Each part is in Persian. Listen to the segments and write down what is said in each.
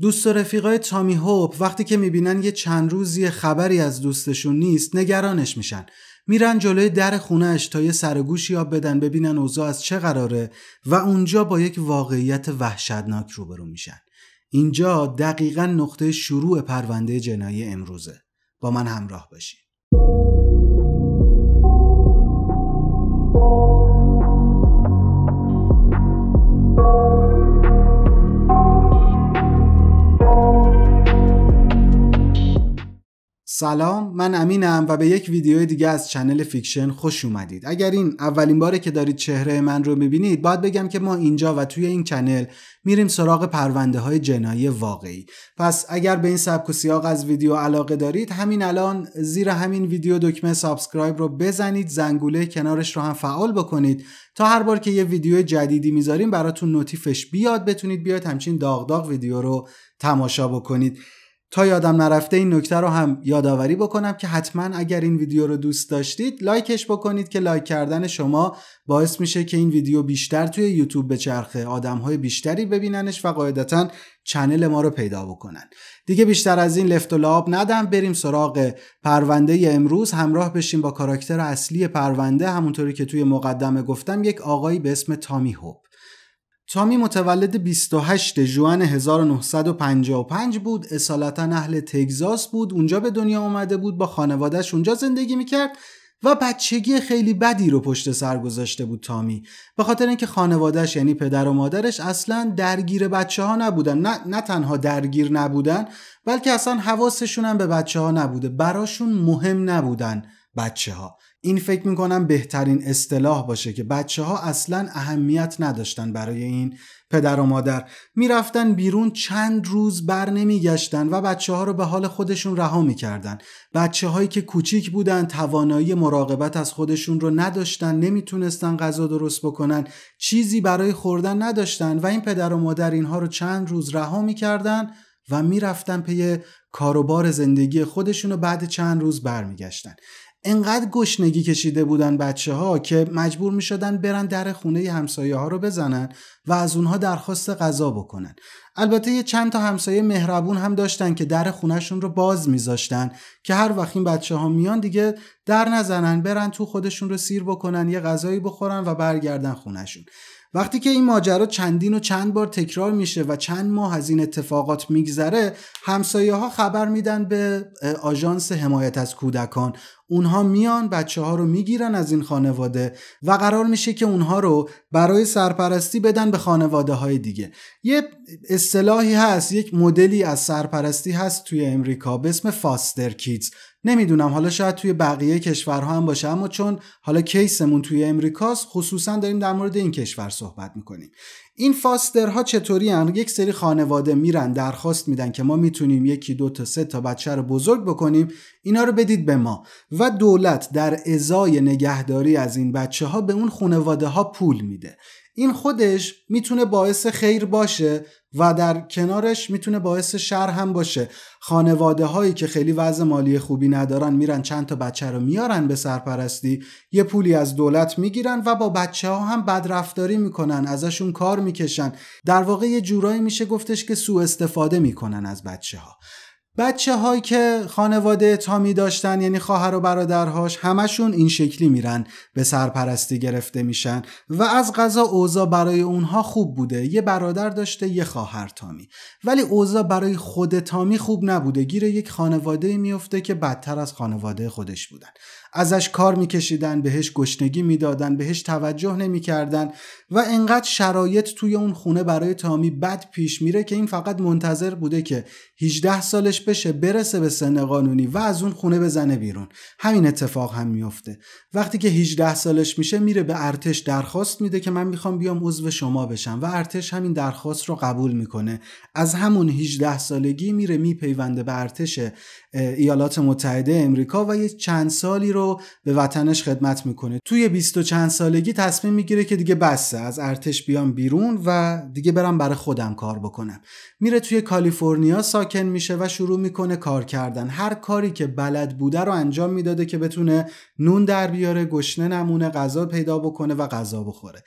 دوست و رفیقای تامی هوپ وقتی که میبینن یه چند روزی خبری از دوستشون نیست نگرانش میشن میرن جلوی در خونهش تا یه سرگوشی یا بدن ببینن اوضاع از چه قراره و اونجا با یک واقعیت وحشتناک روبرو میشن اینجا دقیقا نقطه شروع پرونده جنایی امروزه با من همراه باشین سلام من امینم و به یک ویدیو دیگه از چنل فیکشن خوش اومدید اگر این اولین باره که دارید چهره من رو میبینید باید بگم که ما اینجا و توی این چنل میریم سراغ پرونده های جنایی واقعی پس اگر به این سبک و سیاق از ویدیو علاقه دارید همین الان زیر همین ویدیو دکمه سابسکرایب رو بزنید زنگوله کنارش رو هم فعال بکنید تا هر بار که یه ویدیو جدیدی میذاریم براتون نوتیفش بیاد بتونید بیاد همچین داغ داغ ویدیو رو تماشا بکنید تا یادم نرفته این نکته رو هم یادآوری بکنم که حتما اگر این ویدیو رو دوست داشتید لایکش بکنید که لایک کردن شما باعث میشه که این ویدیو بیشتر توی یوتیوب بچرخه آدمهای بیشتری ببیننش و قاعدتا چنل ما رو پیدا بکنن دیگه بیشتر از این لفت و لاب ندم بریم سراغ پرونده امروز همراه بشیم با کاراکتر اصلی پرونده همونطوری که توی مقدمه گفتم یک آقایی به اسم تامی هوب تامی متولد 28 جوان 1955 بود اصالتا اهل تگزاس بود اونجا به دنیا آمده بود با خانوادهش اونجا زندگی میکرد و بچگی خیلی بدی رو پشت سر گذاشته بود تامی به خاطر اینکه خانوادهش یعنی پدر و مادرش اصلا درگیر بچه ها نبودن نه،, نه تنها درگیر نبودن بلکه اصلا حواسشون هم به بچه ها نبوده براشون مهم نبودن بچه ها این فکر میکنم بهترین اصطلاح باشه که بچه ها اصلا اهمیت نداشتن برای این پدر و مادر میرفتن بیرون چند روز بر نمیگشتن و بچه ها رو به حال خودشون رها میکردن بچه هایی که کوچیک بودن توانایی مراقبت از خودشون رو نداشتن نمیتونستن غذا درست بکنن چیزی برای خوردن نداشتن و این پدر و مادر اینها رو چند روز رها میکردن و میرفتن پی کاروبار زندگی خودشون رو بعد چند روز برمیگشتن انقدر گشنگی کشیده بودن بچه ها که مجبور می شدن برن در خونه همسایه ها رو بزنن و از اونها درخواست غذا بکنن البته یه چند تا همسایه مهربون هم داشتن که در خونهشون رو باز میذاشتن که هر وقت این بچه ها میان دیگه در نزنن برن تو خودشون رو سیر بکنن یه غذایی بخورن و برگردن خونهشون وقتی که این ماجرا چندین و چند بار تکرار میشه و چند ماه از این اتفاقات میگذره همسایه ها خبر میدن به آژانس حمایت از کودکان اونها میان بچه ها رو میگیرن از این خانواده و قرار میشه که اونها رو برای سرپرستی بدن به خانواده های دیگه یه اصطلاحی هست یک مدلی از سرپرستی هست توی امریکا به اسم فاستر کیتز نمیدونم حالا شاید توی بقیه کشورها هم باشه اما چون حالا کیسمون توی امریکاست خصوصا داریم در مورد این کشور صحبت میکنیم این فاسترها چطوری هن؟ یک سری خانواده میرن درخواست میدن که ما میتونیم یکی دو تا سه تا بچه رو بزرگ بکنیم اینا رو بدید به ما و دولت در ازای نگهداری از این بچه ها به اون خانواده ها پول میده این خودش میتونه باعث خیر باشه و در کنارش میتونه باعث شر هم باشه خانواده هایی که خیلی وضع مالی خوبی ندارن میرن چند تا بچه رو میارن به سرپرستی یه پولی از دولت میگیرن و با بچه ها هم بدرفتاری میکنن ازشون کار میکشن در واقع یه جورایی میشه گفتش که سوء استفاده میکنن از بچه ها بچه هایی که خانواده تامی داشتن یعنی خواهر و برادرهاش همشون این شکلی میرن به سرپرستی گرفته میشن و از غذا اوضاع برای اونها خوب بوده یه برادر داشته یه خواهر تامی ولی اوضاع برای خود تامی خوب نبوده گیر یک خانواده میفته که بدتر از خانواده خودش بودن ازش کار میکشیدن بهش گشنگی میدادن بهش توجه نمیکردن و انقدر شرایط توی اون خونه برای تامی بد پیش میره که این فقط منتظر بوده که 18 سالش بشه برسه به سن قانونی و از اون خونه بزنه بیرون همین اتفاق هم میفته وقتی که 18 سالش میشه میره به ارتش درخواست میده که من میخوام بیام عضو شما بشم و ارتش همین درخواست رو قبول میکنه از همون 18 سالگی میره میپیونده به ارتش ایالات متحده امریکا و یه چند سالی رو به وطنش خدمت میکنه توی بیست و چند سالگی تصمیم میگیره که دیگه بسه از ارتش بیام بیرون و دیگه برم برای خودم کار بکنم میره توی کالیفرنیا ساکن میشه و شروع میکنه کار کردن هر کاری که بلد بوده رو انجام میداده که بتونه نون در بیاره گشنه نمونه غذا پیدا بکنه و غذا بخوره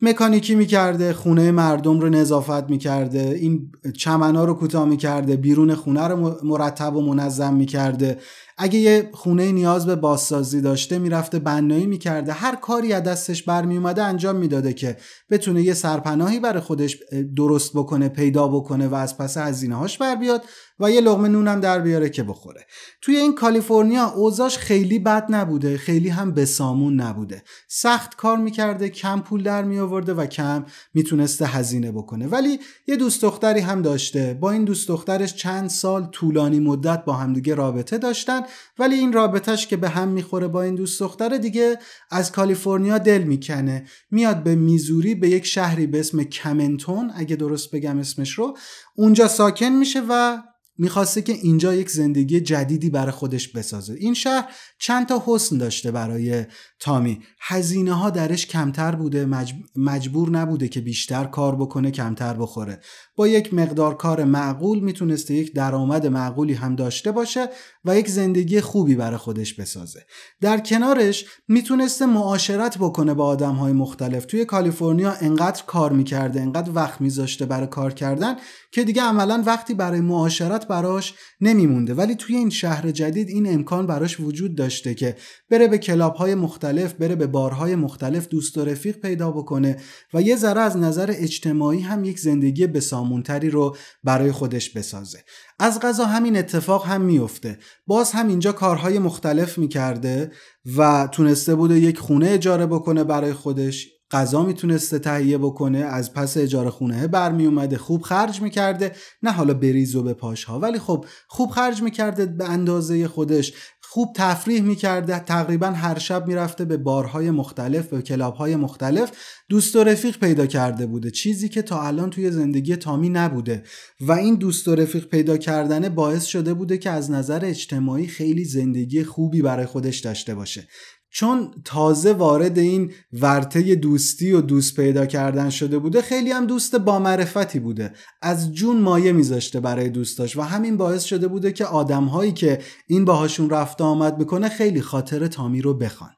مکانیکی میکرده خونه مردم رو نظافت میکرده این چمنا رو کوتاه میکرده بیرون خونه رو مرتب و منظم میکرده اگه یه خونه نیاز به بازسازی داشته میرفته بنایی میکرده هر کاری از دستش برمیومده انجام میداده که بتونه یه سرپناهی برای خودش درست بکنه پیدا بکنه و از پس هزینه هاش بر بیاد و یه لغمه هم در بیاره که بخوره توی این کالیفرنیا اوزاش خیلی بد نبوده خیلی هم به سامون نبوده سخت کار میکرده کم پول در میآورده و کم میتونسته هزینه بکنه ولی یه دوست دختری هم داشته با این دوست دخترش چند سال طولانی مدت با همدیگه رابطه داشتن ولی این رابطهش که به هم میخوره با این دوست دختره دیگه از کالیفرنیا دل میکنه میاد به میزوری به یک شهری به اسم کمنتون اگه درست بگم اسمش رو اونجا ساکن میشه و میخواسته که اینجا یک زندگی جدیدی برای خودش بسازه این شهر چندتا تا حسن داشته برای تامی هزینه ها درش کمتر بوده مجبور نبوده که بیشتر کار بکنه کمتر بخوره با یک مقدار کار معقول میتونسته یک درآمد معقولی هم داشته باشه و یک زندگی خوبی برای خودش بسازه در کنارش میتونسته معاشرت بکنه با آدم های مختلف توی کالیفرنیا انقدر کار میکرده انقدر وقت میذاشته برای کار کردن که دیگه عملا وقتی برای معاشرت براش نمیمونده ولی توی این شهر جدید این امکان براش وجود داشته که بره به کلاب های مختلف بره به بارهای مختلف دوست و رفیق پیدا بکنه و یه ذره از نظر اجتماعی هم یک زندگی بسامونتری رو برای خودش بسازه از غذا همین اتفاق هم میفته باز هم اینجا کارهای مختلف میکرده و تونسته بوده یک خونه اجاره بکنه برای خودش غذا میتونسته تهیه بکنه از پس اجاره خونه برمی اومده خوب خرج میکرده نه حالا بریز و به پاشها ولی خب خوب خرج میکرده به اندازه خودش خوب تفریح میکرده تقریبا هر شب میرفته به بارهای مختلف به کلابهای مختلف دوست و رفیق پیدا کرده بوده چیزی که تا الان توی زندگی تامی نبوده و این دوست و رفیق پیدا کردنه باعث شده بوده که از نظر اجتماعی خیلی زندگی خوبی برای خودش داشته باشه چون تازه وارد این ورته دوستی و دوست پیدا کردن شده بوده خیلی هم دوست با معرفتی بوده از جون مایه میذاشته برای دوستاش و همین باعث شده بوده که آدمهایی که این باهاشون رفت آمد میکنه خیلی خاطر تامی رو بخوان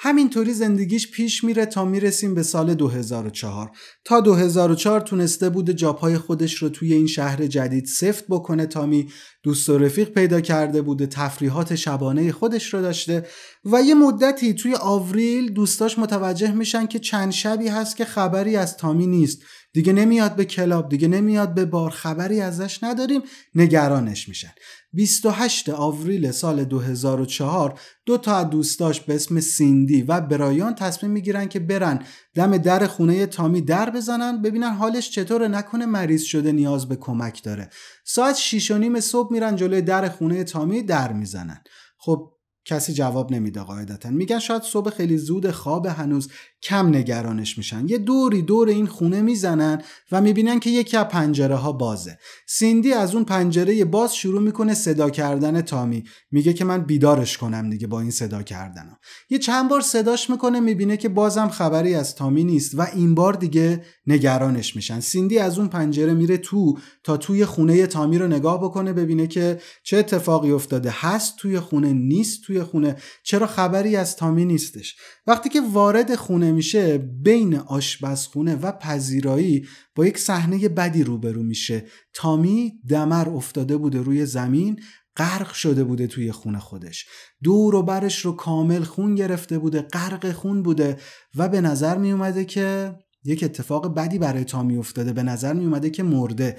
همینطوری زندگیش پیش میره تا میرسیم به سال 2004 تا 2004 تونسته بوده جاپای خودش رو توی این شهر جدید سفت بکنه تامی دوست و رفیق پیدا کرده بوده تفریحات شبانه خودش رو داشته و یه مدتی توی آوریل دوستاش متوجه میشن که چند شبی هست که خبری از تامی نیست دیگه نمیاد به کلاب دیگه نمیاد به بار خبری ازش نداریم نگرانش میشن 28 آوریل سال 2004 دو تا از دوستاش به اسم سیندی و برایان تصمیم میگیرن که برن دم در خونه تامی در بزنن ببینن حالش چطوره نکنه مریض شده نیاز به کمک داره ساعت 6 و نیم صبح میرن جلوی در خونه تامی در میزنن خب کسی جواب نمیده قاعدتا میگن شاید صبح خیلی زود خواب هنوز کم نگرانش میشن یه دوری دور این خونه میزنن و میبینن که یکی از پنجره ها بازه سیندی از اون پنجره باز شروع میکنه صدا کردن تامی میگه که من بیدارش کنم دیگه با این صدا کردنم یه چند بار صداش میکنه میبینه که بازم خبری از تامی نیست و این بار دیگه نگرانش میشن سیندی از اون پنجره میره تو تا توی خونه تامی رو نگاه بکنه ببینه که چه اتفاقی افتاده هست توی خونه نیست توی خونه چرا خبری از تامی نیستش وقتی که وارد خونه میشه بین آشپزخونه و پذیرایی با یک صحنه بدی روبرو میشه تامی دمر افتاده بوده روی زمین غرق شده بوده توی خونه خودش دور و برش رو کامل خون گرفته بوده غرق خون بوده و به نظر می که یک اتفاق بدی برای تامی افتاده به نظر می اومده که مرده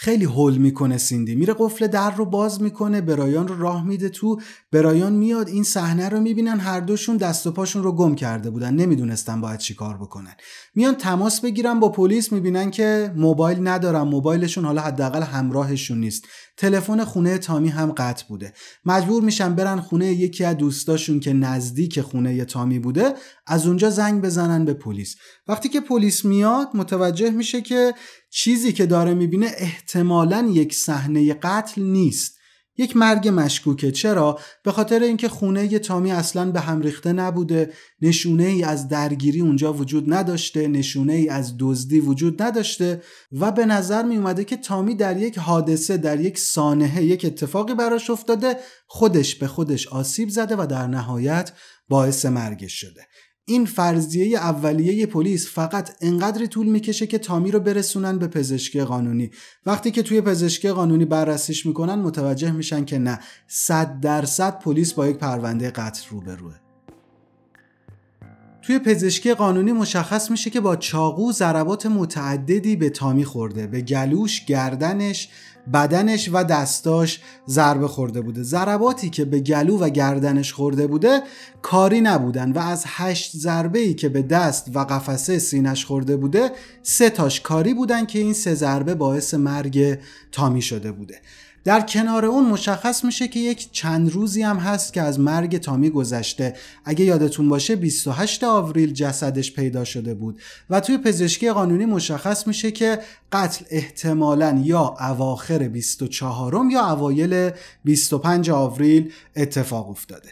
خیلی هول میکنه سیندی میره قفل در رو باز میکنه برایان رو راه میده تو برایان میاد این صحنه رو میبینن هر دوشون دست و پاشون رو گم کرده بودن نمیدونستن باید چی کار بکنن میان تماس بگیرن با پلیس میبینن که موبایل ندارن موبایلشون حالا حداقل همراهشون نیست تلفن خونه تامی هم قطع بوده مجبور میشن برن خونه یکی از دوستاشون که نزدیک خونه تامی بوده از اونجا زنگ بزنن به پلیس وقتی که پلیس میاد متوجه میشه که چیزی که داره میبینه احتمالا یک صحنه قتل نیست یک مرگ مشکوکه چرا به خاطر اینکه خونه ی تامی اصلا به هم ریخته نبوده نشونه ای از درگیری اونجا وجود نداشته نشونه ای از دزدی وجود نداشته و به نظر می اومده که تامی در یک حادثه در یک سانحه یک اتفاقی براش افتاده خودش به خودش آسیب زده و در نهایت باعث مرگش شده این فرضیه اولیه پلیس فقط انقدر طول میکشه که تامی رو برسونن به پزشکی قانونی وقتی که توی پزشکی قانونی بررسیش میکنن متوجه میشن که نه صد درصد پلیس با یک پرونده قتل روبروه توی پزشکی قانونی مشخص میشه که با چاقو ضربات متعددی به تامی خورده به گلوش، گردنش بدنش و دستاش ضربه خورده بوده ضرباتی که به گلو و گردنش خورده بوده کاری نبودن و از هشت ضربه ای که به دست و قفسه سینش خورده بوده سه تاش کاری بودن که این سه ضربه باعث مرگ تامی شده بوده در کنار اون مشخص میشه که یک چند روزی هم هست که از مرگ تامی گذشته اگه یادتون باشه 28 آوریل جسدش پیدا شده بود و توی پزشکی قانونی مشخص میشه که قتل احتمالا یا اواخر 24 یا اوایل 25 آوریل اتفاق افتاده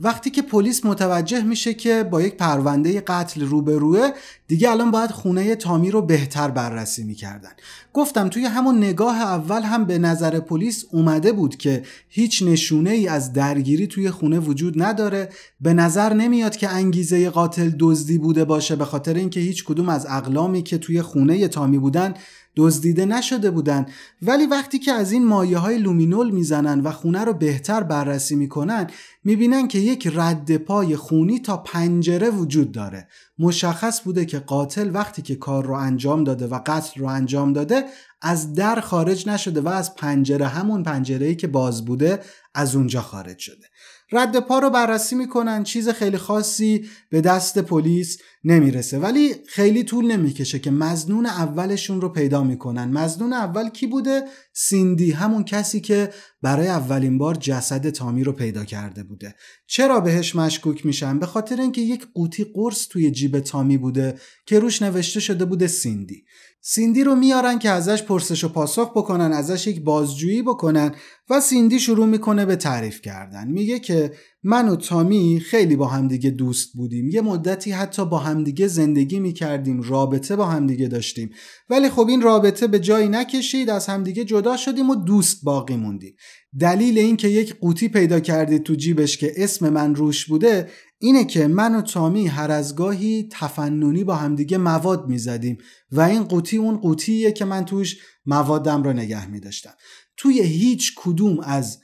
وقتی که پلیس متوجه میشه که با یک پرونده قتل روبروه دیگه الان باید خونه تامی رو بهتر بررسی میکردن گفتم توی همون نگاه اول هم به نظر پلیس اومده بود که هیچ نشونه ای از درگیری توی خونه وجود نداره به نظر نمیاد که انگیزه قاتل دزدی بوده باشه به خاطر اینکه هیچ کدوم از اقلامی که توی خونه تامی بودن دزدیده نشده بودن ولی وقتی که از این مایه های لومینول میزنن و خونه رو بهتر بررسی میکنن میبینن که یک رد پای خونی تا پنجره وجود داره مشخص بوده که قاتل وقتی که کار رو انجام داده و قتل رو انجام داده از در خارج نشده و از پنجره همون ای که باز بوده از اونجا خارج شده رد پا رو بررسی میکنن چیز خیلی خاصی به دست پلیس نمیرسه ولی خیلی طول نمیکشه که مزنون اولشون رو پیدا میکنن مزنون اول کی بوده سیندی همون کسی که برای اولین بار جسد تامی رو پیدا کرده بوده چرا بهش مشکوک میشن به خاطر اینکه یک قوطی قرص توی جیب تامی بوده که روش نوشته شده بوده سیندی سیندی رو میارن که ازش پرسش و پاسخ بکنن ازش یک بازجویی بکنن و سیندی شروع میکنه به تعریف کردن میگه که من و تامی خیلی با همدیگه دوست بودیم یه مدتی حتی با همدیگه زندگی می کردیم رابطه با همدیگه داشتیم ولی خب این رابطه به جایی نکشید از همدیگه جدا شدیم و دوست باقی موندیم دلیل اینکه یک قوطی پیدا کردید تو جیبش که اسم من روش بوده اینه که من و تامی هر از گاهی تفننی با همدیگه مواد زدیم و این قوطی اون قوطیه که من توش موادم را نگه داشتم توی هیچ کدوم از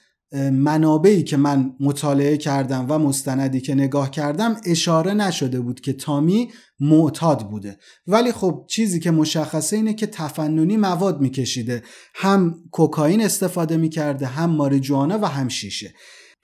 منابعی که من مطالعه کردم و مستندی که نگاه کردم اشاره نشده بود که تامی معتاد بوده ولی خب چیزی که مشخصه اینه که تفننی مواد میکشیده هم کوکائین استفاده میکرده هم ماریجوانا و هم شیشه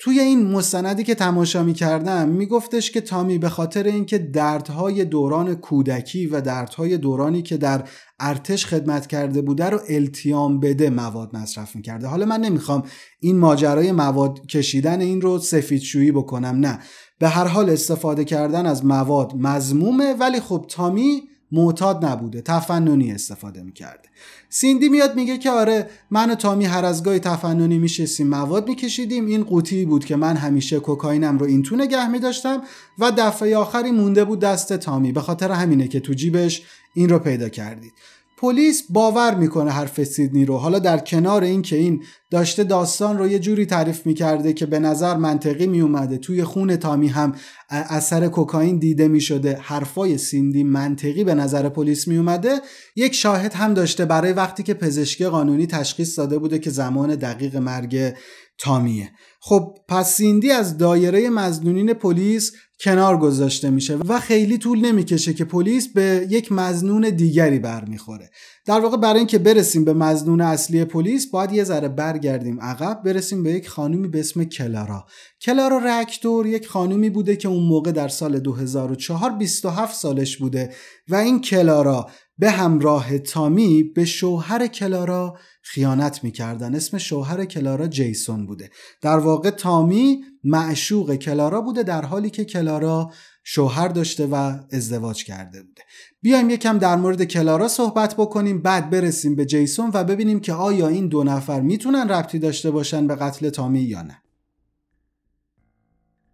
توی این مستندی که تماشا می کردم می گفتش که تامی به خاطر اینکه دردهای دوران کودکی و دردهای دورانی که در ارتش خدمت کرده بوده رو التیام بده مواد مصرف می کرده حالا من نمیخوام این ماجرای مواد کشیدن این رو سفیدشویی بکنم نه به هر حال استفاده کردن از مواد مزمومه ولی خب تامی معتاد نبوده تفننی استفاده میکرده سیندی میاد میگه که آره من و تامی هر از گاهی تفننی میشستیم مواد میکشیدیم این قوطی بود که من همیشه کوکاینم رو این تو نگه میداشتم و دفعه آخری مونده بود دست تامی به خاطر همینه که تو جیبش این رو پیدا کردید پلیس باور میکنه حرف سیدنی رو حالا در کنار اینکه این داشته داستان رو یه جوری تعریف میکرده که به نظر منطقی میومده توی خون تامی هم اثر کوکائین دیده میشده حرفای سیندی منطقی به نظر پلیس میومده یک شاهد هم داشته برای وقتی که پزشکی قانونی تشخیص داده بوده که زمان دقیق مرگ تامیه خب پس سیندی از دایره مزنونین پلیس کنار گذاشته میشه و خیلی طول نمیکشه که پلیس به یک مزنون دیگری برمیخوره در واقع برای اینکه برسیم به مزنون اصلی پلیس باید یه ذره برگردیم عقب برسیم به یک خانومی به اسم کلارا کلارا رکتور یک خانومی بوده که اون موقع در سال 2004 27 سالش بوده و این کلارا به همراه تامی به شوهر کلارا خیانت میکردن اسم شوهر کلارا جیسون بوده در واقع تامی معشوق کلارا بوده در حالی که کلارا شوهر داشته و ازدواج کرده بوده بیایم یکم در مورد کلارا صحبت بکنیم بعد برسیم به جیسون و ببینیم که آیا این دو نفر میتونن ربطی داشته باشن به قتل تامی یا نه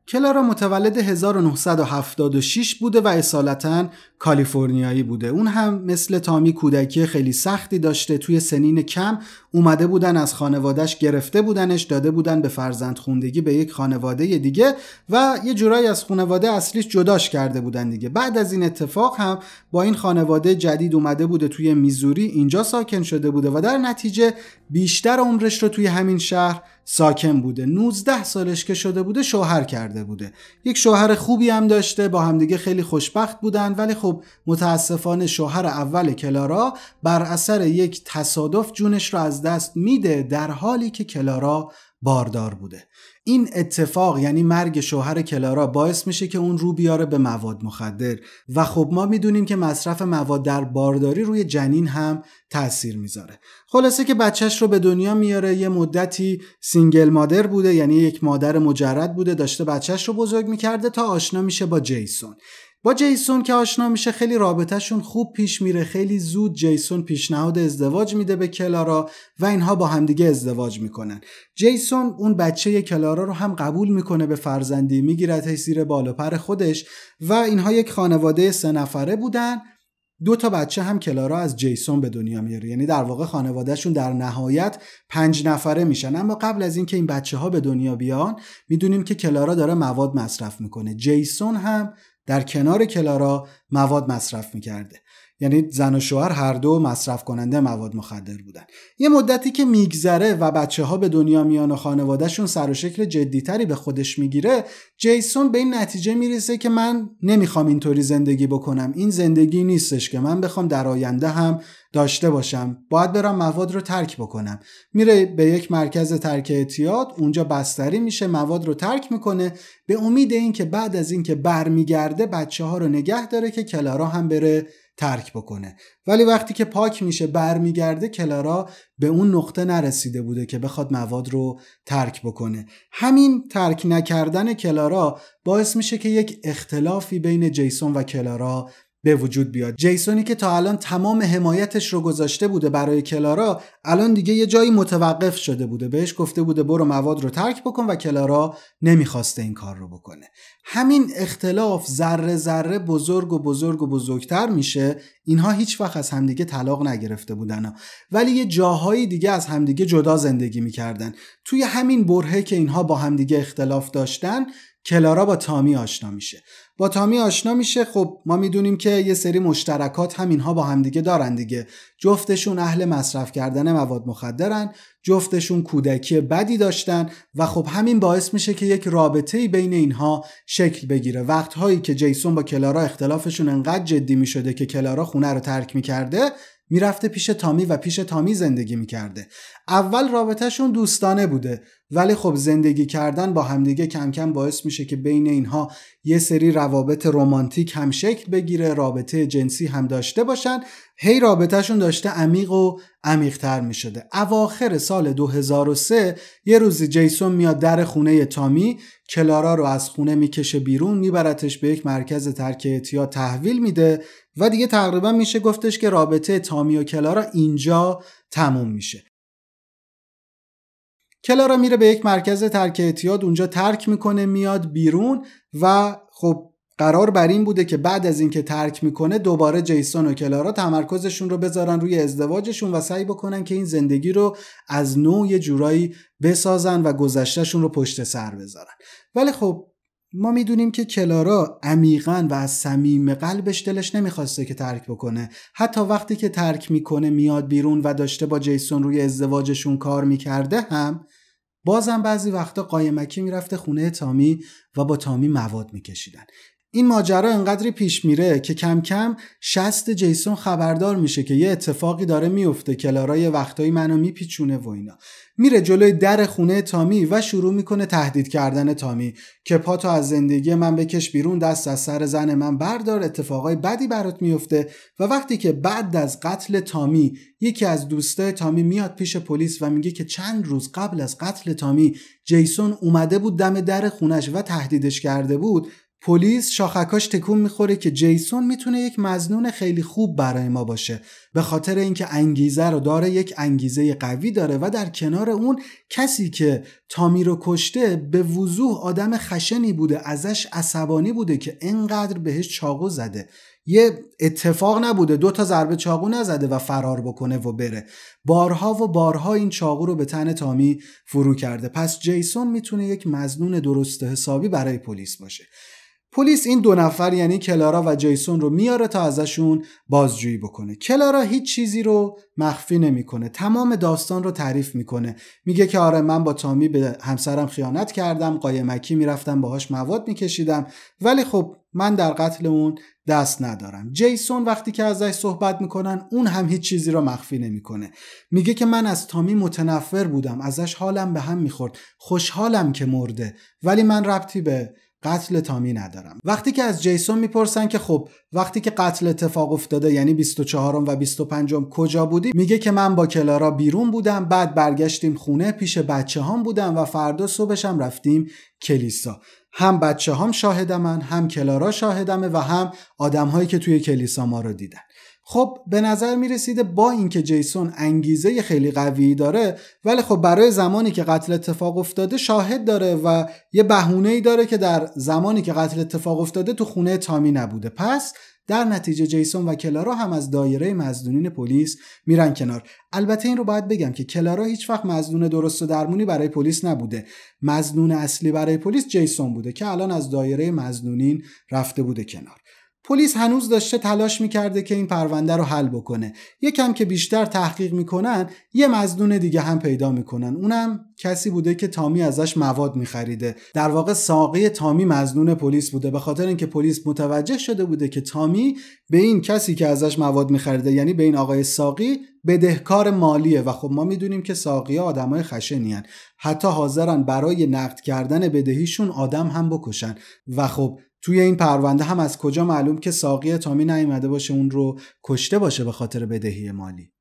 کلارا متولد 1976 بوده و اصالتا کالیفرنیایی بوده اون هم مثل تامی کودکی خیلی سختی داشته توی سنین کم اومده بودن از خانوادهش گرفته بودنش داده بودن به فرزند خوندگی به یک خانواده دیگه و یه جورایی از خانواده اصلیش جداش کرده بودن دیگه بعد از این اتفاق هم با این خانواده جدید اومده بوده توی میزوری اینجا ساکن شده بوده و در نتیجه بیشتر عمرش رو توی همین شهر ساکن بوده 19 سالش که شده بوده شوهر کرده بوده یک شوهر خوبی هم داشته با همدیگه خیلی خوشبخت بودن ولی خب متاسفانه شوهر اول کلارا بر اثر یک تصادف جونش رو از دست میده در حالی که کلارا باردار بوده این اتفاق یعنی مرگ شوهر کلارا باعث میشه که اون رو بیاره به مواد مخدر و خب ما میدونیم که مصرف مواد در بارداری روی جنین هم تاثیر میذاره خلاصه که بچهش رو به دنیا میاره یه مدتی سینگل مادر بوده یعنی یک مادر مجرد بوده داشته بچهش رو بزرگ میکرده تا آشنا میشه با جیسون با جیسون که آشنا میشه خیلی رابطهشون خوب پیش میره خیلی زود جیسون پیشنهاد ازدواج میده به کلارا و اینها با همدیگه ازدواج میکنن جیسون اون بچه کلارا رو هم قبول میکنه به فرزندی میگیرتش بالا پر خودش و اینها یک خانواده سه نفره بودن دو تا بچه هم کلارا از جیسون به دنیا میاره یعنی در واقع خانوادهشون در نهایت پنج نفره میشن اما قبل از اینکه این بچه ها به دنیا بیان میدونیم که کلارا داره مواد مصرف میکنه جیسون هم در کنار کلارا مواد مصرف میکرده یعنی زن و شوهر هر دو مصرف کننده مواد مخدر بودن یه مدتی که میگذره و بچه ها به دنیا میان و خانوادهشون سر و شکل جدیتری به خودش میگیره جیسون به این نتیجه میرسه که من نمیخوام اینطوری زندگی بکنم این زندگی نیستش که من بخوام در آینده هم داشته باشم باید برم مواد رو ترک بکنم میره به یک مرکز ترک اعتیاد اونجا بستری میشه مواد رو ترک میکنه به امید اینکه بعد از اینکه برمیگرده بچه ها رو نگه داره که کلارا هم بره ترک بکنه ولی وقتی که پاک میشه برمیگرده کلارا به اون نقطه نرسیده بوده که بخواد مواد رو ترک بکنه همین ترک نکردن کلارا باعث میشه که یک اختلافی بین جیسون و کلارا به وجود بیاد جیسونی که تا الان تمام حمایتش رو گذاشته بوده برای کلارا الان دیگه یه جایی متوقف شده بوده بهش گفته بوده برو مواد رو ترک بکن و کلارا نمیخواسته این کار رو بکنه همین اختلاف ذره ذره بزرگ و بزرگ و بزرگتر میشه اینها هیچ وقت از همدیگه طلاق نگرفته بودن ولی یه جاهایی دیگه از همدیگه جدا زندگی میکردن توی همین برهه که اینها با همدیگه اختلاف داشتن کلارا با تامی آشنا میشه با تامی آشنا میشه خب ما میدونیم که یه سری مشترکات همینها با همدیگه دارن دیگه جفتشون اهل مصرف کردن مواد مخدرن جفتشون کودکی بدی داشتن و خب همین باعث میشه که یک رابطه بین اینها شکل بگیره وقتهایی که جیسون با کلارا اختلافشون انقدر جدی میشده که کلارا خونه رو ترک میکرده میرفته پیش تامی و پیش تامی زندگی میکرده اول رابطهشون دوستانه بوده ولی خب زندگی کردن با همدیگه کم کم باعث میشه که بین اینها یه سری روابط رمانتیک هم شکل بگیره رابطه جنسی هم داشته باشن هی رابطهشون داشته عمیق و عمیقتر می اواخر سال 2003 یه روزی جیسون میاد در خونه تامی کلارا رو از خونه میکشه بیرون میبرتش به یک مرکز ترک اعتیاد تحویل میده و دیگه تقریبا میشه گفتش که رابطه تامی و کلارا اینجا تموم میشه کلارا میره به یک مرکز ترک اعتیاد اونجا ترک میکنه میاد بیرون و خب قرار بر این بوده که بعد از اینکه ترک میکنه دوباره جیسون و کلارا تمرکزشون رو بذارن روی ازدواجشون و سعی بکنن که این زندگی رو از نوع یه جورایی بسازن و گذشتهشون رو پشت سر بذارن ولی خب ما میدونیم که کلارا عمیقا و از صمیم قلبش دلش نمیخواسته که ترک بکنه حتی وقتی که ترک میکنه میاد بیرون و داشته با جیسون روی ازدواجشون کار میکرده هم بازم بعضی وقتا قایمکی میرفته خونه تامی و با تامی مواد میکشیدن این ماجرا انقدری پیش میره که کم کم شست جیسون خبردار میشه که یه اتفاقی داره میفته کلارا یه وقتایی منو میپیچونه و اینا میره جلوی در خونه تامی و شروع میکنه تهدید کردن تامی که پاتو از زندگی من بکش بیرون دست از سر زن من بردار اتفاقای بدی برات میفته و وقتی که بعد از قتل تامی یکی از دوستای تامی میاد پیش پلیس و میگه که چند روز قبل از قتل تامی جیسون اومده بود دم در خونش و تهدیدش کرده بود پلیس شاخکاش تکون میخوره که جیسون میتونه یک مزنون خیلی خوب برای ما باشه به خاطر اینکه انگیزه رو داره یک انگیزه قوی داره و در کنار اون کسی که تامی رو کشته به وضوح آدم خشنی بوده ازش عصبانی بوده که انقدر بهش چاقو زده یه اتفاق نبوده دو تا ضربه چاقو نزده و فرار بکنه و بره بارها و بارها این چاقو رو به تن تامی فرو کرده پس جیسون میتونه یک مزنون درست حسابی برای پلیس باشه پلیس این دو نفر یعنی کلارا و جیسون رو میاره تا ازشون بازجویی بکنه کلارا هیچ چیزی رو مخفی نمیکنه تمام داستان رو تعریف میکنه میگه که آره من با تامی به همسرم خیانت کردم قایمکی میرفتم باهاش مواد میکشیدم ولی خب من در قتل اون دست ندارم جیسون وقتی که ازش صحبت میکنن اون هم هیچ چیزی رو مخفی نمیکنه میگه که من از تامی متنفر بودم ازش حالم به هم میخورد خوشحالم که مرده ولی من ربطی به قتل تامی ندارم وقتی که از جیسون میپرسن که خب وقتی که قتل اتفاق افتاده یعنی 24 و 25 کجا بودی میگه که من با کلارا بیرون بودم بعد برگشتیم خونه پیش بچه هام بودم و فردا صبحشم رفتیم کلیسا هم بچه هام شاهد من هم کلارا شاهدمه و هم آدم هایی که توی کلیسا ما رو دیدن خب به نظر می رسیده با اینکه جیسون انگیزه خیلی قوی داره ولی خب برای زمانی که قتل اتفاق افتاده شاهد داره و یه بهونه ای داره که در زمانی که قتل اتفاق افتاده تو خونه تامی نبوده پس در نتیجه جیسون و کلارا هم از دایره مزدونین پلیس میرن کنار البته این رو باید بگم که کلارا هیچ وقت مزدون درست و درمونی برای پلیس نبوده مزدون اصلی برای پلیس جیسون بوده که الان از دایره مزدونین رفته بوده کنار پلیس هنوز داشته تلاش میکرده که این پرونده رو حل بکنه یکم که بیشتر تحقیق میکنن یه مزدون دیگه هم پیدا میکنن اونم کسی بوده که تامی ازش مواد میخریده در واقع ساقی تامی مزدون پلیس بوده به خاطر اینکه پلیس متوجه شده بوده که تامی به این کسی که ازش مواد میخریده یعنی به این آقای ساقی بدهکار مالیه و خب ما میدونیم که ساقی آدمای خشنیان حتی حاضرن برای نقد کردن بدهیشون آدم هم بکشن و خب توی این پرونده هم از کجا معلوم که ساقی تامی نیامده باشه اون رو کشته باشه به خاطر بدهی مالی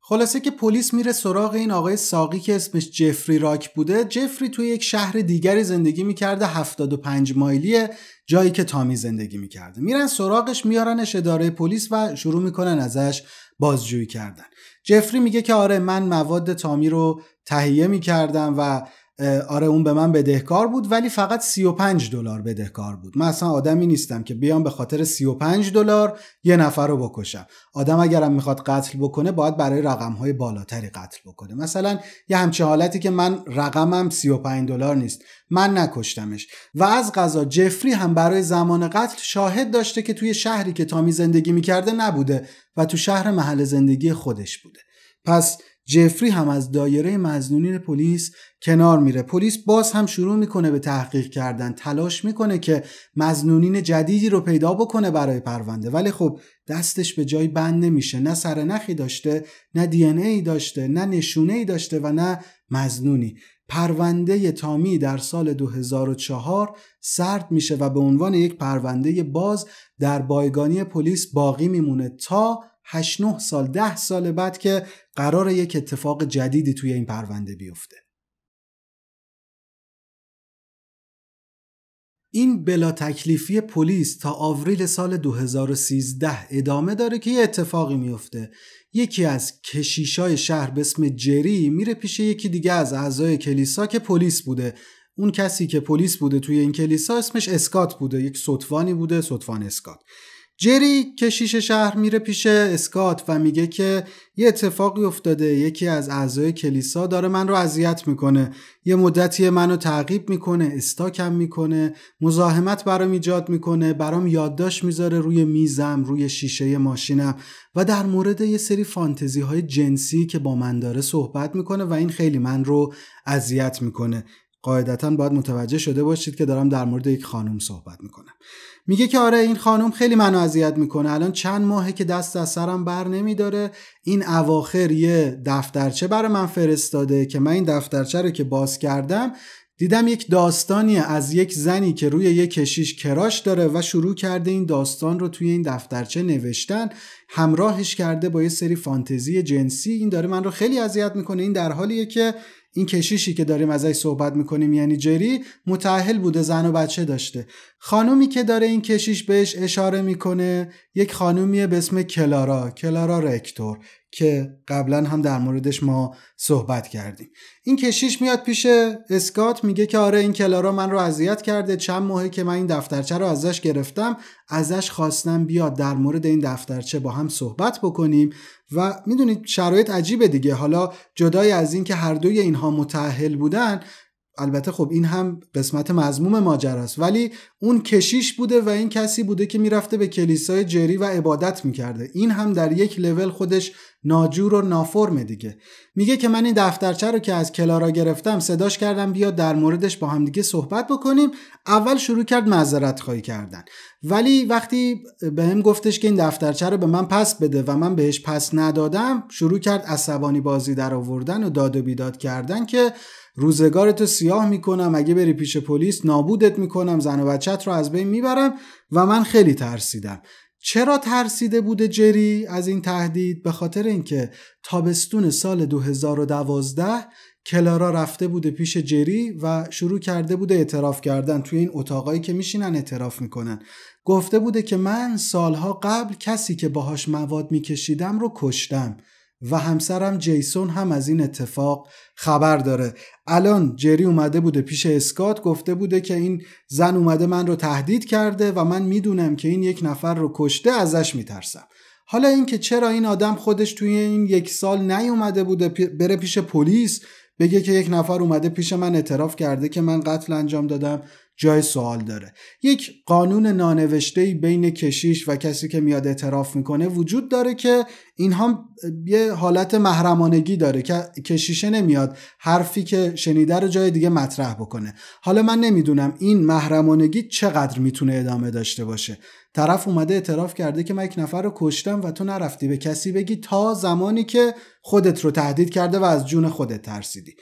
خلاصه که پلیس میره سراغ این آقای ساقی که اسمش جفری راک بوده جفری توی یک شهر دیگری زندگی میکرده 75 مایلی جایی که تامی زندگی میکرده میرن سراغش میارنش اداره پلیس و شروع میکنن ازش بازجویی کردن جفری میگه که آره من مواد تامی رو تهیه میکردم و آره اون به من بدهکار بود ولی فقط 35 دلار بدهکار بود من اصلا آدمی نیستم که بیام به خاطر 35 دلار یه نفر رو بکشم آدم اگرم میخواد قتل بکنه باید برای های بالاتری قتل بکنه مثلا یه همچه حالتی که من رقمم 35 دلار نیست من نکشتمش و از غذا جفری هم برای زمان قتل شاهد داشته که توی شهری که تامی زندگی میکرده نبوده و تو شهر محل زندگی خودش بوده پس جفری هم از دایره مزنونین پلیس کنار میره پلیس باز هم شروع میکنه به تحقیق کردن تلاش میکنه که مزنونین جدیدی رو پیدا بکنه برای پرونده ولی خب دستش به جای بند نمیشه نه سرنخی داشته نه دی ای داشته نه نشونه ای داشته و نه مزنونی پرونده تامی در سال 2004 سرد میشه و به عنوان یک پرونده باز در بایگانی پلیس باقی میمونه تا 8 9 سال 10 سال بعد که قرار یک اتفاق جدیدی توی این پرونده بیفته این بلا تکلیفی پلیس تا آوریل سال 2013 ادامه داره که یه اتفاقی میفته یکی از کشیشای شهر به اسم جری میره پیش یکی دیگه از اعضای کلیسا که پلیس بوده اون کسی که پلیس بوده توی این کلیسا اسمش اسکات بوده یک سطفانی بوده سطفان اسکات جری کشیش شهر میره پیش اسکات و میگه که یه اتفاقی افتاده یکی از اعضای کلیسا داره من رو اذیت میکنه یه مدتی منو تعقیب میکنه استاکم میکنه مزاحمت برام ایجاد میکنه برام یادداشت میذاره روی میزم روی شیشه ماشینم و در مورد یه سری فانتزی های جنسی که با من داره صحبت میکنه و این خیلی من رو اذیت میکنه قاعدتا باید متوجه شده باشید که دارم در مورد یک خانم صحبت میکنم میگه که آره این خانم خیلی منو اذیت میکنه الان چند ماهه که دست از سرم بر نمیداره این اواخر یه دفترچه برای من فرستاده که من این دفترچه رو که باز کردم دیدم یک داستانی از یک زنی که روی یک کشیش کراش داره و شروع کرده این داستان رو توی این دفترچه نوشتن همراهش کرده با یه سری فانتزی جنسی این داره من رو خیلی اذیت میکنه این در حالیه که این کشیشی که داریم ازش صحبت میکنیم یعنی جری متعهل بوده زن و بچه داشته خانومی که داره این کشیش بهش اشاره میکنه یک خانومیه به اسم کلارا کلارا رکتور که قبلا هم در موردش ما صحبت کردیم این کشیش میاد پیش اسکات میگه که آره این کلارا من رو اذیت کرده چند ماهی که من این دفترچه رو ازش گرفتم ازش خواستم بیاد در مورد این دفترچه با هم صحبت بکنیم و میدونید شرایط عجیبه دیگه حالا جدای از اینکه هر دوی اینها متأهل بودن البته خب این هم قسمت مضموم ماجر است ولی اون کشیش بوده و این کسی بوده که میرفته به کلیسای جری و عبادت میکرده این هم در یک لول خودش ناجور و نافرمه دیگه میگه که من این دفترچه رو که از کلارا گرفتم صداش کردم بیا در موردش با همدیگه صحبت بکنیم اول شروع کرد معذرت خواهی کردن ولی وقتی به هم گفتش که این دفترچه رو به من پس بده و من بهش پس ندادم شروع کرد عصبانی بازی در آوردن و داد و بیداد کردن که روزگارتو سیاه میکنم اگه بری پیش پلیس نابودت میکنم زن و بچت رو از بین میبرم و من خیلی ترسیدم چرا ترسیده بوده جری از این تهدید به خاطر اینکه تابستون سال 2012 کلارا رفته بوده پیش جری و شروع کرده بوده اعتراف کردن توی این اتاقایی که میشینن اعتراف میکنن گفته بوده که من سالها قبل کسی که باهاش مواد میکشیدم رو کشتم و همسرم جیسون هم از این اتفاق خبر داره الان جری اومده بوده پیش اسکات گفته بوده که این زن اومده من رو تهدید کرده و من میدونم که این یک نفر رو کشته ازش میترسم حالا اینکه چرا این آدم خودش توی این یک سال نیومده بوده بره پیش پلیس بگه که یک نفر اومده پیش من اعتراف کرده که من قتل انجام دادم جای سوال داره یک قانون نانوشته بین کشیش و کسی که میاد اعتراف میکنه وجود داره که اینها یه حالت محرمانگی داره که کشیشه نمیاد حرفی که شنیده رو جای دیگه مطرح بکنه حالا من نمیدونم این محرمانگی چقدر میتونه ادامه داشته باشه طرف اومده اعتراف کرده که من یک نفر رو کشتم و تو نرفتی به کسی بگی تا زمانی که خودت رو تهدید کرده و از جون خودت ترسیدی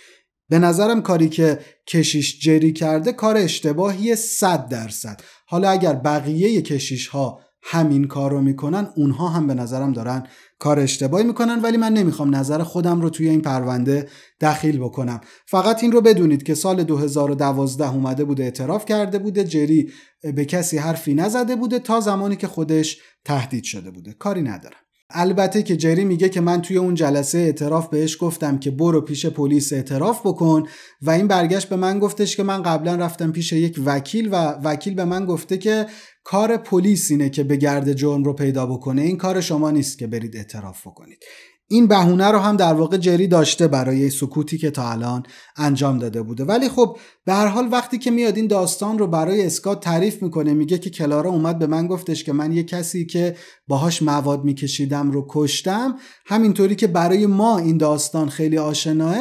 به نظرم کاری که کشیش جری کرده کار اشتباهی 100 درصد حالا اگر بقیه کشیش ها همین کار رو میکنن اونها هم به نظرم دارن کار اشتباهی میکنن ولی من نمیخوام نظر خودم رو توی این پرونده دخیل بکنم فقط این رو بدونید که سال 2012 اومده بوده اعتراف کرده بوده جری به کسی حرفی نزده بوده تا زمانی که خودش تهدید شده بوده کاری ندارم البته که جری میگه که من توی اون جلسه اعتراف بهش گفتم که برو پیش پلیس اعتراف بکن و این برگشت به من گفتش که من قبلا رفتم پیش یک وکیل و وکیل به من گفته که کار پلیس اینه که به گرد جرم رو پیدا بکنه این کار شما نیست که برید اعتراف بکنید این بهونه رو هم در واقع جری داشته برای سکوتی که تا الان انجام داده بوده ولی خب به هر حال وقتی که میاد این داستان رو برای اسکات تعریف میکنه میگه که کلارا اومد به من گفتش که من یه کسی که باهاش مواد میکشیدم رو کشتم همینطوری که برای ما این داستان خیلی آشناه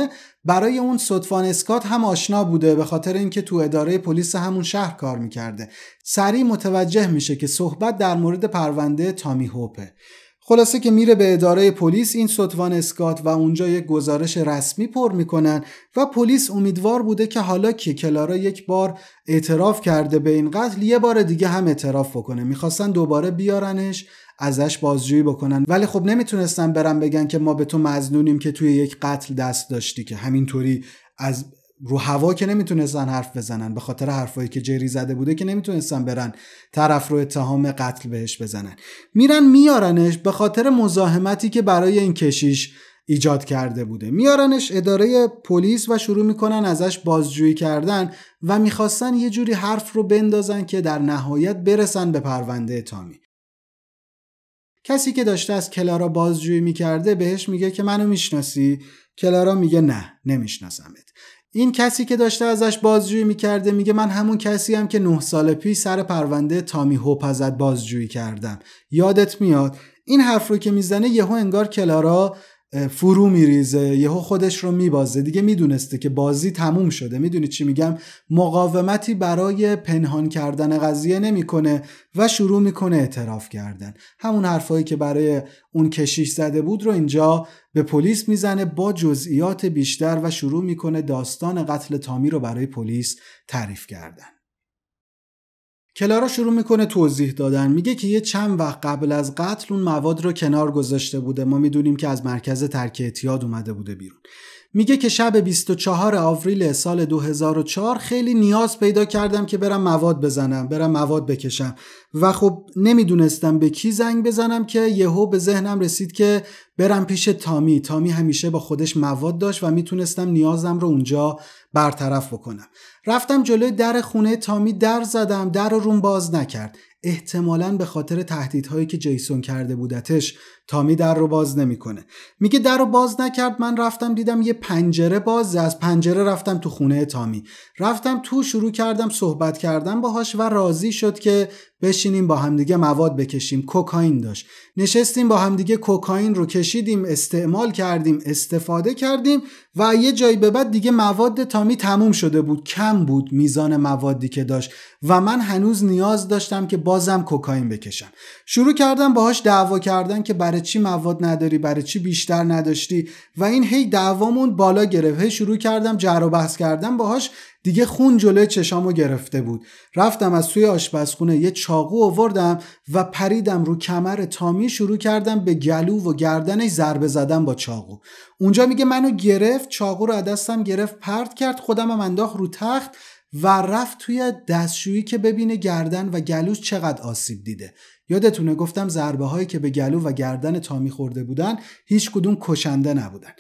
برای اون صدفان اسکات هم آشنا بوده به خاطر اینکه تو اداره پلیس همون شهر کار میکرده سریع متوجه میشه که صحبت در مورد پرونده تامی هوپه خلاصه که میره به اداره پلیس این ستوان اسکات و اونجا یک گزارش رسمی پر میکنن و پلیس امیدوار بوده که حالا که کلارا یک بار اعتراف کرده به این قتل یه بار دیگه هم اعتراف بکنه میخواستن دوباره بیارنش ازش بازجویی بکنن ولی خب نمیتونستن برن بگن که ما به تو مزنونیم که توی یک قتل دست داشتی که همینطوری از رو هوا که نمیتونستن حرف بزنن به خاطر حرفایی که جری زده بوده که نمیتونستن برن طرف رو اتهام قتل بهش بزنن میرن میارنش به خاطر مزاحمتی که برای این کشیش ایجاد کرده بوده میارنش اداره پلیس و شروع میکنن ازش بازجویی کردن و میخواستن یه جوری حرف رو بندازن که در نهایت برسن به پرونده تامی کسی که داشته از کلارا بازجویی میکرده بهش میگه که منو میشناسی کلارا میگه نه نمیشناسمت این کسی که داشته ازش بازجویی میکرده میگه من همون کسی هم که نه سال پیش سر پرونده تامی هوپ ازت بازجویی کردم یادت میاد این حرف رو که میزنه یهو انگار کلارا فرو میریزه یهو خودش رو میبازه دیگه میدونسته که بازی تموم شده میدونی چی میگم مقاومتی برای پنهان کردن قضیه نمیکنه و شروع میکنه اعتراف کردن همون حرفایی که برای اون کشیش زده بود رو اینجا به پلیس میزنه با جزئیات بیشتر و شروع میکنه داستان قتل تامی رو برای پلیس تعریف کردن کلارا شروع میکنه توضیح دادن میگه که یه چند وقت قبل از قتل اون مواد رو کنار گذاشته بوده ما میدونیم که از مرکز ترک اعتیاد اومده بوده بیرون میگه که شب 24 آوریل سال 2004 خیلی نیاز پیدا کردم که برم مواد بزنم برم مواد بکشم و خب نمیدونستم به کی زنگ بزنم که یهو به ذهنم رسید که برم پیش تامی تامی همیشه با خودش مواد داشت و میتونستم نیازم رو اونجا برطرف بکنم رفتم جلوی در خونه تامی در زدم در رو روم باز نکرد احتمالا به خاطر تهدیدهایی که جیسون کرده بودتش تامی در رو باز نمیکنه میگه در رو باز نکرد من رفتم دیدم یه پنجره باز از پنجره رفتم تو خونه تامی رفتم تو شروع کردم صحبت کردم باهاش و راضی شد که بشینیم با همدیگه مواد بکشیم کوکائین داشت نشستیم با همدیگه کوکائین رو کشیدیم استعمال کردیم استفاده کردیم و یه جایی به بعد دیگه مواد تامی تموم شده بود کم بود میزان موادی که داشت و من هنوز نیاز داشتم که بازم کوکائین بکشم شروع کردم باهاش دعوا کردن که برای چی مواد نداری برای چی بیشتر نداشتی و این هی دعوامون بالا گرفت هی شروع کردم جر و بحث کردم باهاش دیگه خون جلوی چشامو گرفته بود رفتم از توی آشپزخونه یه چاقو آوردم و پریدم رو کمر تامی شروع کردم به گلو و گردنش ضربه زدم با چاقو اونجا میگه منو گرفت چاقو رو از دستم گرفت پرت کرد خودم هم انداخت رو تخت و رفت توی دستشویی که ببینه گردن و گلوش چقدر آسیب دیده یادتونه گفتم ضربه هایی که به گلو و گردن تامی خورده بودن هیچ کدوم کشنده نبودن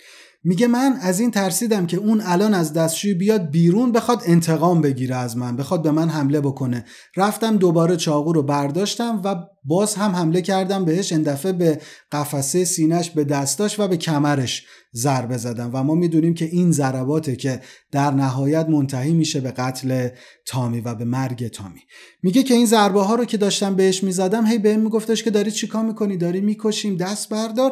میگه من از این ترسیدم که اون الان از دستشوی بیاد بیرون بخواد انتقام بگیره از من بخواد به من حمله بکنه رفتم دوباره چاقو رو برداشتم و باز هم حمله کردم بهش اندفعه به قفسه سینش به دستاش و به کمرش ضربه زدم و ما میدونیم که این ضرباته که در نهایت منتهی میشه به قتل تامی و به مرگ تامی میگه که این ضربه ها رو که داشتم بهش میزدم هی بهم میگفتش که داری چیکار میکنی داری میکشیم دست بردار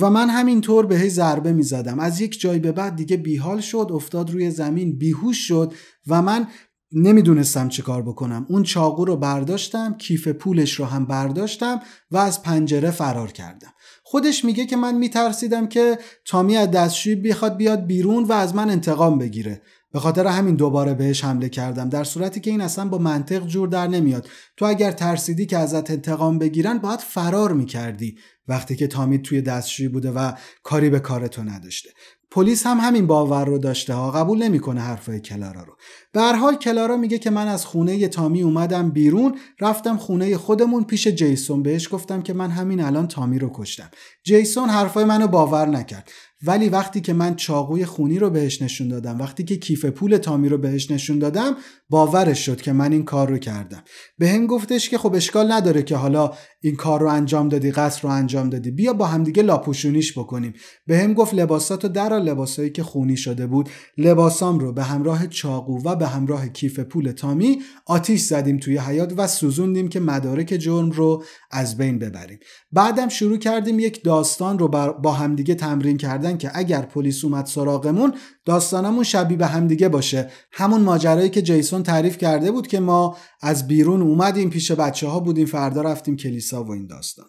و من همینطور به هی ضربه می زدم از یک جای به بعد دیگه بیحال شد افتاد روی زمین بیهوش شد و من نمیدونستم چه کار بکنم اون چاقو رو برداشتم کیف پولش رو هم برداشتم و از پنجره فرار کردم خودش میگه که من میترسیدم که تامی از دستشوی بیخواد بیاد بیرون و از من انتقام بگیره به خاطر همین دوباره بهش حمله کردم در صورتی که این اصلا با منطق جور در نمیاد تو اگر ترسیدی که ازت انتقام بگیرن باید فرار میکردی وقتی که تامی توی دستشویی بوده و کاری به کار تو نداشته پلیس هم همین باور رو داشته ها قبول نمیکنه حرفای کلارا رو به حال کلارا میگه که من از خونه ی تامی اومدم بیرون رفتم خونه خودمون پیش جیسون بهش گفتم که من همین الان تامی رو کشتم جیسون حرفای منو باور نکرد ولی وقتی که من چاقوی خونی رو بهش نشون دادم وقتی که کیف پول تامی رو بهش نشون دادم باورش شد که من این کار رو کردم به هم گفتش که خب اشکال نداره که حالا این کار رو انجام دادی قصر رو انجام دادی بیا با همدیگه لاپوشونیش بکنیم به هم گفت لباساتو درا لباسایی که خونی شده بود لباسام رو به همراه چاقو و به همراه کیف پول تامی آتیش زدیم توی حیات و سوزوندیم که مدارک جرم رو از بین ببریم بعدم شروع کردیم یک داستان رو با همدیگه تمرین کردن که اگر پلیس اومد سراغمون داستانمون شبیه به همدیگه باشه همون ماجرایی که جیسون تعریف کرده بود که ما از بیرون اومدیم پیش بچه ها بودیم فردا رفتیم کلیسا و این داستان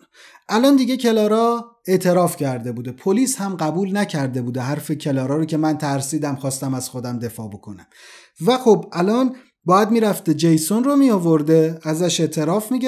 الان دیگه کلارا اعتراف کرده بوده پلیس هم قبول نکرده بوده حرف کلارا رو که من ترسیدم خواستم از خودم دفاع بکنم و خب الان باید میرفته جیسون رو می ازش اعتراف می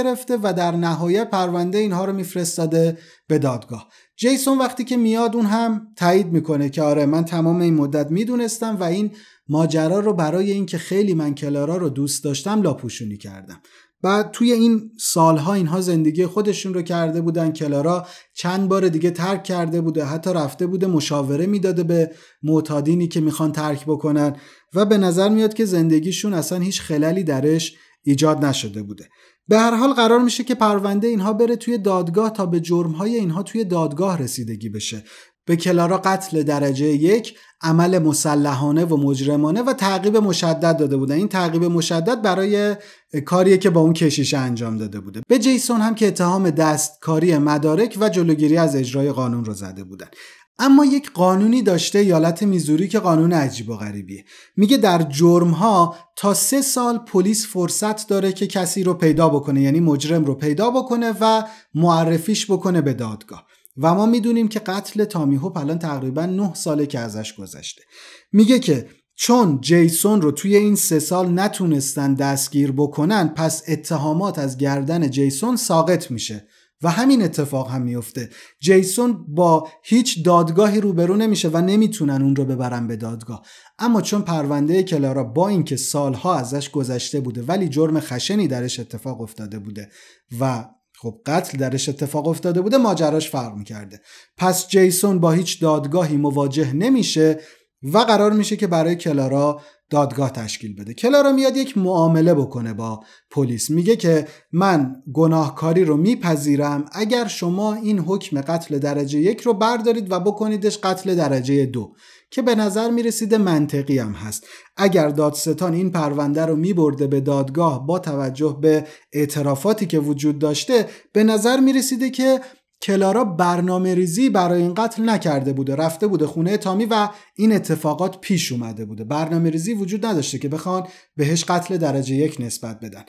و در نهایت پرونده اینها رو میفرستاده به دادگاه جیسون وقتی که میاد اون هم تایید میکنه که آره من تمام این مدت میدونستم و این ماجرا رو برای اینکه خیلی من کلارا رو دوست داشتم لاپوشونی کردم و توی این سالها اینها زندگی خودشون رو کرده بودن کلارا چند بار دیگه ترک کرده بوده حتی رفته بوده مشاوره میداده به معتادینی که میخوان ترک بکنن و به نظر میاد که زندگیشون اصلا هیچ خللی درش ایجاد نشده بوده به هر حال قرار میشه که پرونده اینها بره توی دادگاه تا به جرمهای اینها توی دادگاه رسیدگی بشه به کلارا قتل درجه یک عمل مسلحانه و مجرمانه و تعقیب مشدد داده بودن این تعقیب مشدد برای کاریه که با اون کشیش انجام داده بوده به جیسون هم که اتهام دستکاری مدارک و جلوگیری از اجرای قانون رو زده بودن اما یک قانونی داشته ایالت میزوری که قانون عجیب و غریبیه میگه در جرمها تا سه سال پلیس فرصت داره که کسی رو پیدا بکنه یعنی مجرم رو پیدا بکنه و معرفیش بکنه به دادگاه و ما میدونیم که قتل تامی هوپ الان تقریبا 9 ساله که ازش گذشته میگه که چون جیسون رو توی این سه سال نتونستن دستگیر بکنن پس اتهامات از گردن جیسون ساقط میشه و همین اتفاق هم میفته جیسون با هیچ دادگاهی روبرو نمیشه و نمیتونن اون رو ببرن به دادگاه اما چون پرونده کلارا با اینکه سالها ازش گذشته بوده ولی جرم خشنی درش اتفاق افتاده بوده و خب قتل درش اتفاق افتاده بوده ماجراش فرق میکرده پس جیسون با هیچ دادگاهی مواجه نمیشه و قرار میشه که برای کلارا دادگاه تشکیل بده کلارا میاد یک معامله بکنه با پلیس میگه که من گناهکاری رو میپذیرم اگر شما این حکم قتل درجه یک رو بردارید و بکنیدش قتل درجه دو که به نظر می رسیده منطقی هم هست اگر دادستان این پرونده رو می برده به دادگاه با توجه به اعترافاتی که وجود داشته به نظر می رسیده که کلارا برنامه ریزی برای این قتل نکرده بوده رفته بوده خونه تامی و این اتفاقات پیش اومده بوده برنامه ریزی وجود نداشته که بخوان بهش قتل درجه یک نسبت بدن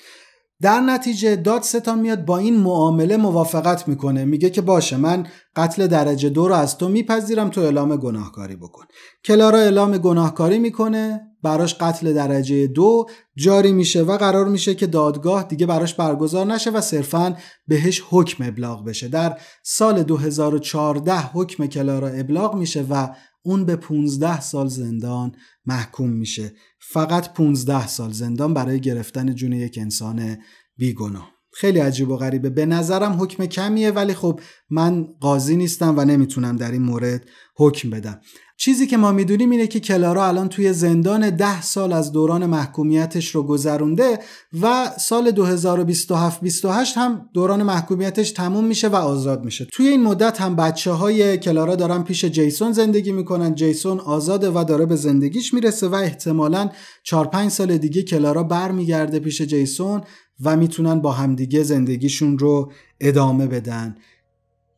در نتیجه دادستان میاد با این معامله موافقت میکنه میگه که باشه من قتل درجه دو رو از تو میپذیرم تو اعلام گناهکاری بکن کلارا اعلام گناهکاری میکنه براش قتل درجه دو جاری میشه و قرار میشه که دادگاه دیگه براش برگزار نشه و صرفا بهش حکم ابلاغ بشه در سال 2014 حکم کلارا ابلاغ میشه و اون به 15 سال زندان محکوم میشه فقط 15 سال زندان برای گرفتن جون یک انسان بیگناه خیلی عجیب و غریبه به نظرم حکم کمیه ولی خب من قاضی نیستم و نمیتونم در این مورد حکم بدم چیزی که ما میدونیم اینه که کلارا الان توی زندان ده سال از دوران محکومیتش رو گذرونده و سال 2027-28 هم دوران محکومیتش تموم میشه و آزاد میشه توی این مدت هم بچه های کلارا دارن پیش جیسون زندگی میکنن جیسون آزاده و داره به زندگیش میرسه و احتمالا 4-5 سال دیگه کلارا برمیگرده پیش جیسون و میتونن با همدیگه زندگیشون رو ادامه بدن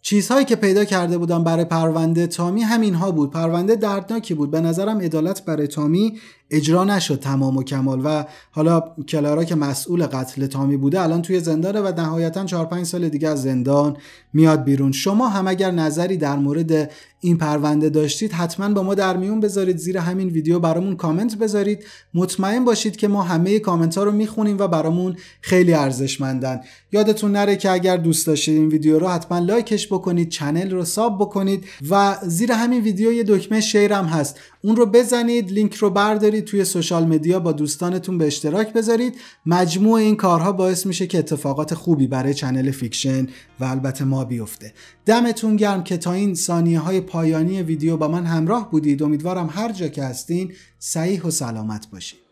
چیزهایی که پیدا کرده بودم برای پرونده تامی همینها بود پرونده دردناکی بود به نظرم عدالت برای تامی اجرا نشد تمام و کمال و حالا کلارا که مسئول قتل تامی بوده الان توی زندانه و نهایتا 4 5 سال دیگه از زندان میاد بیرون شما هم اگر نظری در مورد این پرونده داشتید حتما با ما در میون بذارید زیر همین ویدیو برامون کامنت بذارید مطمئن باشید که ما همه کامنت ها رو میخونیم و برامون خیلی ارزشمندن یادتون نره که اگر دوست داشتید این ویدیو رو حتما لایکش بکنید چنل رو ساب بکنید و زیر همین ویدیو یه دکمه شیرم هست اون رو بزنید لینک رو بردارید توی سوشال مدیا با دوستانتون به اشتراک بذارید مجموع این کارها باعث میشه که اتفاقات خوبی برای چنل فیکشن و البته ما بیفته دمتون گرم که تا این ثانیه های پایانی ویدیو با من همراه بودید امیدوارم هر جا که هستین صحیح و سلامت باشید